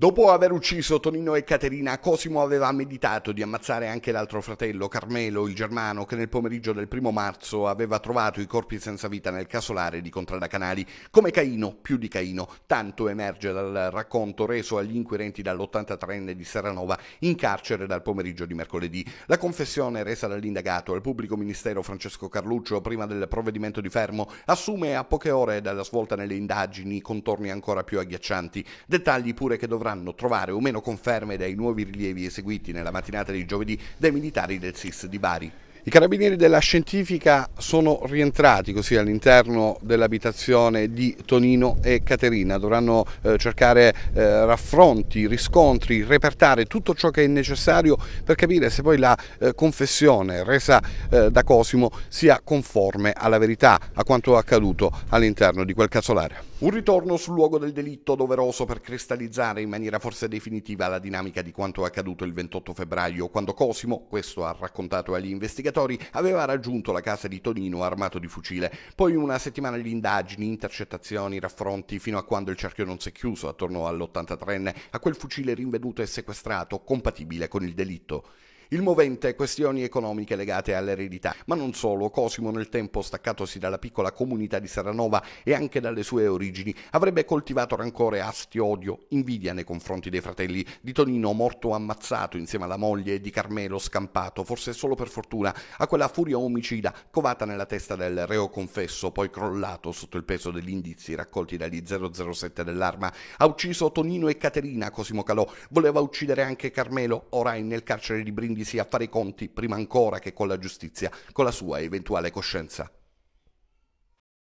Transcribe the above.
Dopo aver ucciso Tonino e Caterina, Cosimo aveva meditato di ammazzare anche l'altro fratello, Carmelo, il germano, che nel pomeriggio del primo marzo aveva trovato i corpi senza vita nel casolare di Contrada Canali. Come Caino, più di Caino, tanto emerge dal racconto reso agli inquirenti dall'83enne di Serranova in carcere dal pomeriggio di mercoledì. La confessione resa dall'indagato al pubblico ministero Francesco Carluccio prima del provvedimento di fermo assume a poche ore dalla svolta nelle indagini contorni ancora più agghiaccianti, dettagli pure che dovranno potranno trovare o meno conferme dai nuovi rilievi eseguiti nella mattinata di giovedì dai militari del SIS di Bari. I carabinieri della scientifica sono rientrati così all'interno dell'abitazione di Tonino e Caterina, dovranno eh, cercare eh, raffronti, riscontri, repertare tutto ciò che è necessario per capire se poi la eh, confessione resa eh, da Cosimo sia conforme alla verità, a quanto accaduto all'interno di quel casolare. Un ritorno sul luogo del delitto doveroso per cristallizzare in maniera forse definitiva la dinamica di quanto accaduto il 28 febbraio, quando Cosimo, questo ha raccontato agli investigatori, investigatori aveva raggiunto la casa di Tonino armato di fucile. Poi una settimana di indagini, intercettazioni, raffronti, fino a quando il cerchio non si è chiuso attorno all'83enne, a quel fucile rinvenuto e sequestrato, compatibile con il delitto. Il movente questioni economiche legate all'eredità, ma non solo, Cosimo nel tempo staccatosi dalla piccola comunità di Serranova e anche dalle sue origini, avrebbe coltivato rancore, asti, odio, invidia nei confronti dei fratelli, di Tonino morto ammazzato insieme alla moglie e di Carmelo scampato, forse solo per fortuna, a quella furia omicida covata nella testa del reo confesso, poi crollato sotto il peso degli indizi raccolti dagli 007 dell'arma. Ha ucciso Tonino e Caterina, Cosimo Calò, voleva uccidere anche Carmelo, ora è nel carcere di Brindisi gli sia a fare i conti prima ancora che con la giustizia, con la sua eventuale coscienza.